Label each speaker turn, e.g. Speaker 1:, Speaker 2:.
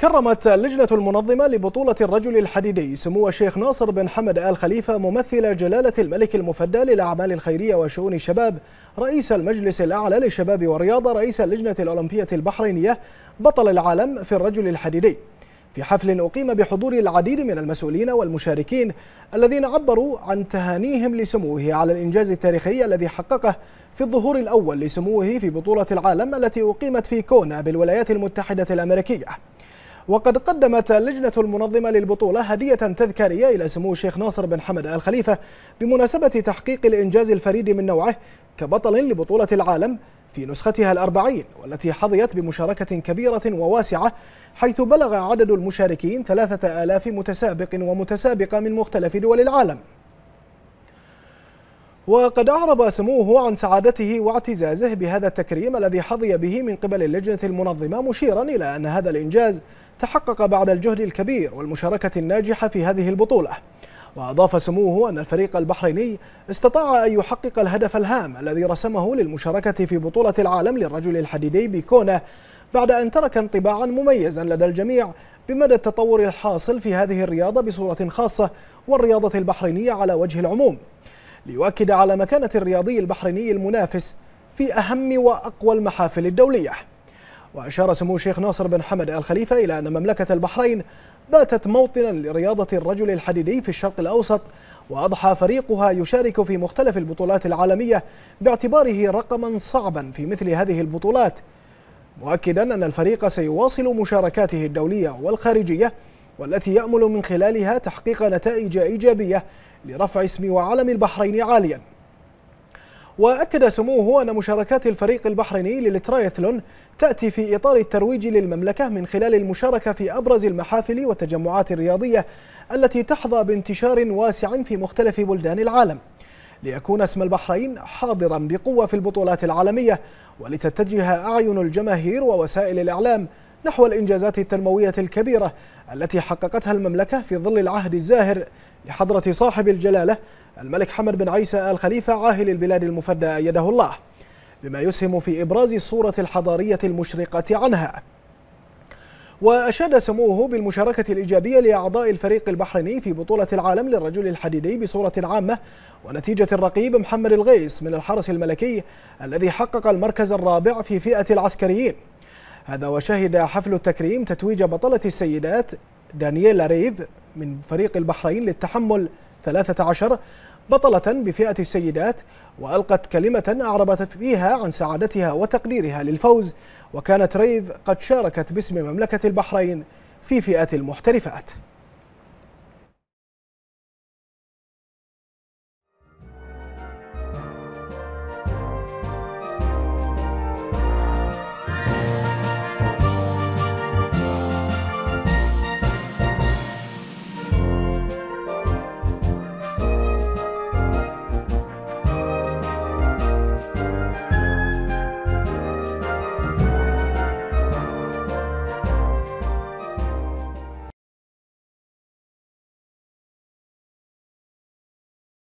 Speaker 1: كرمت اللجنة المنظمة لبطولة الرجل الحديدي سمو الشيخ ناصر بن حمد آل خليفة ممثل جلالة الملك المفدى للأعمال الخيرية وشؤون الشباب رئيس المجلس الأعلى للشباب والرياضة رئيس اللجنة الأولمبية البحرينية بطل العالم في الرجل الحديدي في حفل أقيم بحضور العديد من المسؤولين والمشاركين الذين عبروا عن تهانيهم لسموه على الإنجاز التاريخي الذي حققه في الظهور الأول لسموه في بطولة العالم التي أقيمت في كونا بالولايات المتحدة الأمريكية وقد قدمت اللجنة المنظمة للبطولة هدية تذكارية إلى سمو الشيخ ناصر بن حمد آل خليفة بمناسبة تحقيق الإنجاز الفريد من نوعه كبطل لبطولة العالم في نسختها الأربعين والتي حظيت بمشاركة كبيرة وواسعة حيث بلغ عدد المشاركين ثلاثة آلاف متسابق ومتسابقة من مختلف دول العالم وقد أعرب سموه عن سعادته واعتزازه بهذا التكريم الذي حظي به من قبل اللجنة المنظمة مشيرا إلى أن هذا الإنجاز تحقق بعد الجهد الكبير والمشاركة الناجحة في هذه البطولة وأضاف سموه أن الفريق البحريني استطاع أن يحقق الهدف الهام الذي رسمه للمشاركة في بطولة العالم للرجل الحديدي بكونه بعد أن ترك انطباعا مميزا لدى الجميع بمدى التطور الحاصل في هذه الرياضة بصورة خاصة والرياضة البحرينية على وجه العموم ليؤكد على مكانة الرياضي البحريني المنافس في أهم وأقوى المحافل الدولية وأشار سمو الشيخ ناصر بن حمد آل خليفة إلى أن مملكة البحرين باتت موطنا لرياضة الرجل الحديدي في الشرق الأوسط وأضحى فريقها يشارك في مختلف البطولات العالمية باعتباره رقما صعبا في مثل هذه البطولات مؤكدا أن الفريق سيواصل مشاركاته الدولية والخارجية والتي يأمل من خلالها تحقيق نتائج إيجابية لرفع اسم وعلم البحرين عالياً وأكد سموه أن مشاركات الفريق البحريني للترايثلون تأتي في إطار الترويج للمملكة من خلال المشاركة في أبرز المحافل والتجمعات الرياضية التي تحظى بانتشار واسع في مختلف بلدان العالم ليكون اسم البحرين حاضرا بقوة في البطولات العالمية ولتتجه أعين الجماهير ووسائل الإعلام نحو الإنجازات التنموية الكبيرة التي حققتها المملكة في ظل العهد الزاهر لحضرة صاحب الجلالة الملك حمد بن عيسى آل خليفة عاهل البلاد المفدى أيده الله بما يسهم في إبراز الصورة الحضارية المشرقة عنها وأشاد سموه بالمشاركة الإيجابية لأعضاء الفريق البحريني في بطولة العالم للرجل الحديدي بصورة عامة ونتيجة الرقيب محمد الغيس من الحرس الملكي الذي حقق المركز الرابع في فئة العسكريين هذا وشهد حفل التكريم تتويج بطلة السيدات دانييلا ريف من فريق البحرين للتحمل 13 بطلة بفئة السيدات وألقت كلمة أعربت فيها عن سعادتها وتقديرها للفوز وكانت ريف قد شاركت باسم مملكة البحرين في فئة المحترفات